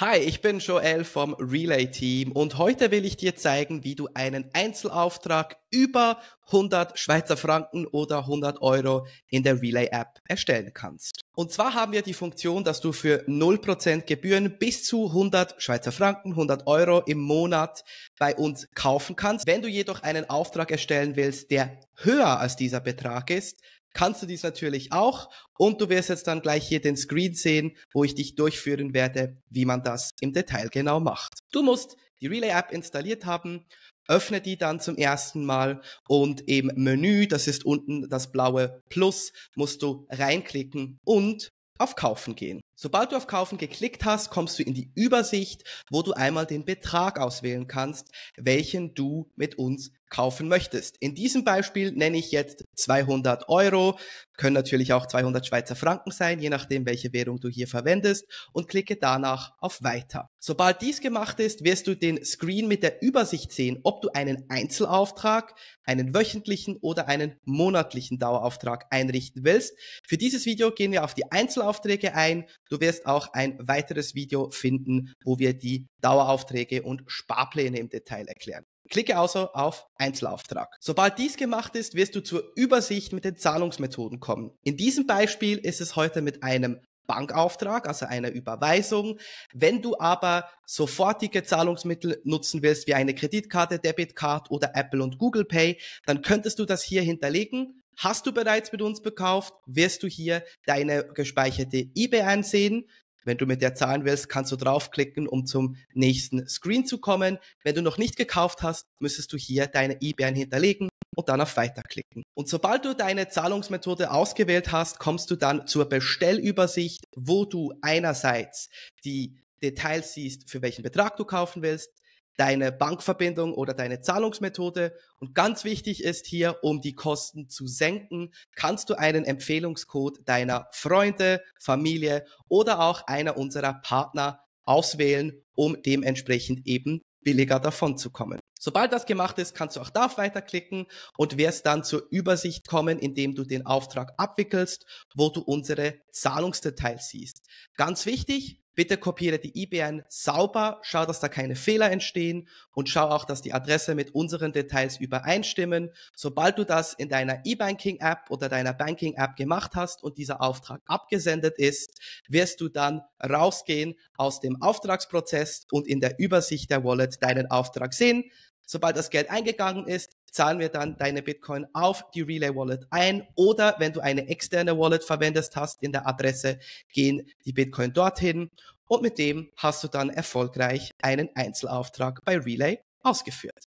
Hi, ich bin Joel vom Relay Team und heute will ich dir zeigen, wie du einen Einzelauftrag über 100 Schweizer Franken oder 100 Euro in der Relay App erstellen kannst. Und zwar haben wir die Funktion, dass du für 0% Gebühren bis zu 100 Schweizer Franken, 100 Euro im Monat bei uns kaufen kannst. Wenn du jedoch einen Auftrag erstellen willst, der höher als dieser Betrag ist, kannst du dies natürlich auch. Und du wirst jetzt dann gleich hier den Screen sehen, wo ich dich durchführen werde, wie man das im Detail genau macht. Du musst die Relay-App installiert haben öffne die dann zum ersten Mal und im Menü, das ist unten das blaue Plus, musst du reinklicken und auf Kaufen gehen. Sobald du auf Kaufen geklickt hast, kommst du in die Übersicht, wo du einmal den Betrag auswählen kannst, welchen du mit uns kaufen möchtest. In diesem Beispiel nenne ich jetzt 200 Euro, können natürlich auch 200 Schweizer Franken sein, je nachdem, welche Währung du hier verwendest und klicke danach auf Weiter. Sobald dies gemacht ist, wirst du den Screen mit der Übersicht sehen, ob du einen Einzelauftrag, einen wöchentlichen oder einen monatlichen Dauerauftrag einrichten willst. Für dieses Video gehen wir auf die Einzelaufträge ein Du wirst auch ein weiteres Video finden, wo wir die Daueraufträge und Sparpläne im Detail erklären. Klicke also auf Einzelauftrag. Sobald dies gemacht ist, wirst du zur Übersicht mit den Zahlungsmethoden kommen. In diesem Beispiel ist es heute mit einem Bankauftrag, also einer Überweisung. Wenn du aber sofortige Zahlungsmittel nutzen willst, wie eine Kreditkarte, Debitcard oder Apple und Google Pay, dann könntest du das hier hinterlegen Hast du bereits mit uns gekauft, wirst du hier deine gespeicherte eBay einsehen. Wenn du mit der zahlen willst, kannst du draufklicken, um zum nächsten Screen zu kommen. Wenn du noch nicht gekauft hast, müsstest du hier deine IBAN hinterlegen und dann auf Weiterklicken. Und sobald du deine Zahlungsmethode ausgewählt hast, kommst du dann zur Bestellübersicht, wo du einerseits die Details siehst, für welchen Betrag du kaufen willst, deine Bankverbindung oder deine Zahlungsmethode. Und ganz wichtig ist hier, um die Kosten zu senken, kannst du einen Empfehlungscode deiner Freunde, Familie oder auch einer unserer Partner auswählen, um dementsprechend eben billiger davon zu kommen. Sobald das gemacht ist, kannst du auch darauf weiterklicken und wirst dann zur Übersicht kommen, indem du den Auftrag abwickelst, wo du unsere Zahlungsdetails siehst. Ganz wichtig, Bitte kopiere die IBAN sauber, schau, dass da keine Fehler entstehen und schau auch, dass die Adresse mit unseren Details übereinstimmen. Sobald du das in deiner E-Banking-App oder deiner Banking-App gemacht hast und dieser Auftrag abgesendet ist, wirst du dann rausgehen aus dem Auftragsprozess und in der Übersicht der Wallet deinen Auftrag sehen. Sobald das Geld eingegangen ist, zahlen wir dann deine Bitcoin auf die Relay Wallet ein oder wenn du eine externe Wallet verwendest hast in der Adresse, gehen die Bitcoin dorthin und mit dem hast du dann erfolgreich einen Einzelauftrag bei Relay ausgeführt.